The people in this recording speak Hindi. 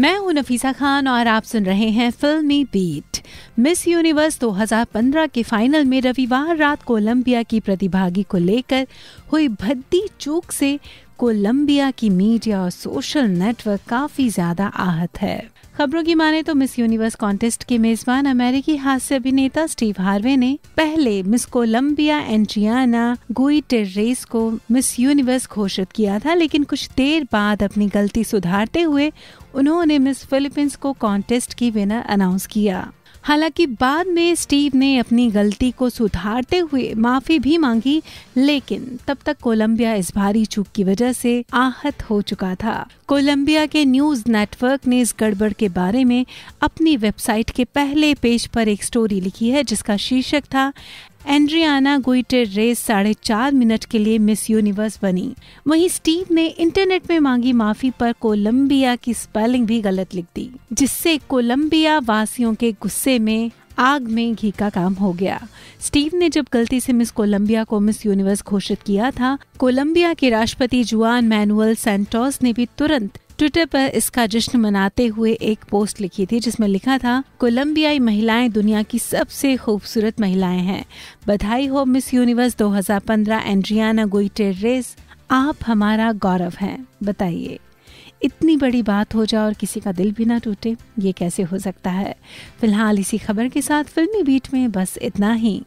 मैं हूं नफीसा खान और आप सुन रहे हैं फिल्मी बीट मिस यूनिवर्स 2015 के फाइनल में रविवार रात कोलंबिया की प्रतिभागी को लेकर हुई भद्दी चूक से कोलंबिया की मीडिया और सोशल नेटवर्क काफी ज्यादा आहत है खबरों की माने तो मिस यूनिवर्स कॉन्टेस्ट के मेजबान अमेरिकी हास्य अभिनेता स्टीव हार्वे ने पहले मिस कोलंबिया एंट्रियाना गुई टेर्रेस को मिस यूनिवर्स घोषित किया था लेकिन कुछ देर बाद अपनी गलती सुधारते हुए उन्होंने मिस फिलीपींस को कॉन्टेस्ट की विनर अनाउंस किया हालांकि बाद में स्टीव ने अपनी गलती को सुधारते हुए माफ़ी भी मांगी लेकिन तब तक कोलंबिया इस भारी चूक की वजह से आहत हो चुका था कोलंबिया के न्यूज़ नेटवर्क ने इस गड़बड़ के बारे में अपनी वेबसाइट के पहले पेज पर एक स्टोरी लिखी है जिसका शीर्षक था एंड्रियाना गोइटर रेस साढ़े चार मिनट के लिए मिस यूनिवर्स बनी वहीं स्टीव ने इंटरनेट में मांगी माफी पर कोलंबिया की स्पेलिंग भी गलत लिख दी जिससे कोलंबिया वासियों के गुस्से में आग में घी का काम हो गया स्टीव ने जब गलती से मिस कोलंबिया को मिस यूनिवर्स घोषित किया था कोलंबिया के राष्ट्रपति जुआन मैनुअल सेंटोस ने भी तुरंत ट्विटर पर इसका जश्न मनाते हुए एक पोस्ट लिखी थी जिसमें लिखा था कोलंबियाई महिलाएं दुनिया की सबसे खूबसूरत महिलाएं हैं बधाई हो मिस यूनिवर्स 2015 एंड्रियाना रेस आप हमारा गौरव हैं बताइए इतनी बड़ी बात हो जाए और किसी का दिल भी ना टूटे ये कैसे हो सकता है फिलहाल इसी खबर के साथ फिल्मी बीट में बस इतना ही